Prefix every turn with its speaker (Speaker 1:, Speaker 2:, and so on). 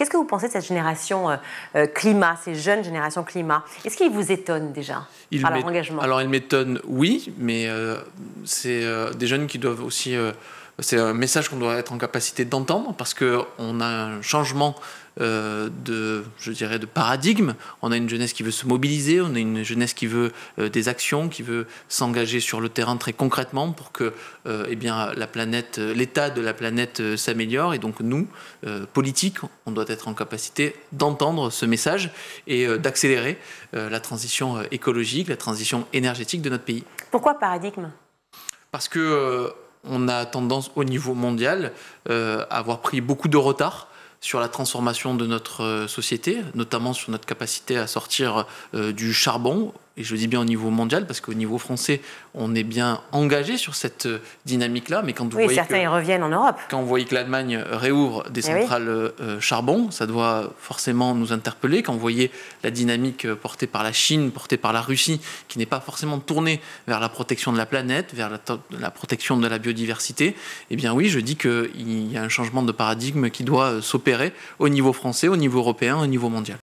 Speaker 1: Qu'est-ce que vous pensez de cette génération euh, euh, climat, ces jeunes générations climat Est-ce qu'ils vous étonnent déjà par leur engagement
Speaker 2: Alors, ils m'étonnent, oui, mais euh, c'est des jeunes qui doivent aussi c'est un message qu'on doit être en capacité d'entendre parce qu'on a un changement euh, de, je dirais, de paradigme. On a une jeunesse qui veut se mobiliser, on a une jeunesse qui veut euh, des actions, qui veut s'engager sur le terrain très concrètement pour que euh, eh bien, la planète, l'état de la planète s'améliore. Et donc nous, politiques, on doit être en capacité d'entendre ce message et d'accélérer la transition écologique, la transition énergétique de notre pays.
Speaker 1: Pourquoi paradigme
Speaker 2: Parce que on a tendance au niveau mondial euh, à avoir pris beaucoup de retard sur la transformation de notre euh, société, notamment sur notre capacité à sortir euh, du charbon et je le dis bien au niveau mondial, parce qu'au niveau français, on est bien engagé sur cette euh, dynamique-là. Mais quand vous voyez certains que, reviennent en Europe. Quand vous voyez que l'Allemagne euh, réouvre des eh centrales euh, charbon, ça doit forcément nous interpeller. Quand vous voyez la dynamique portée par la Chine, portée par la Russie, qui n'est pas forcément tournée vers la protection de la planète, vers la protection de la biodiversité, eh bien oui, je dis qu'il y a un changement de paradigme qui doit s'opérer au niveau français, au niveau européen, au niveau mondial.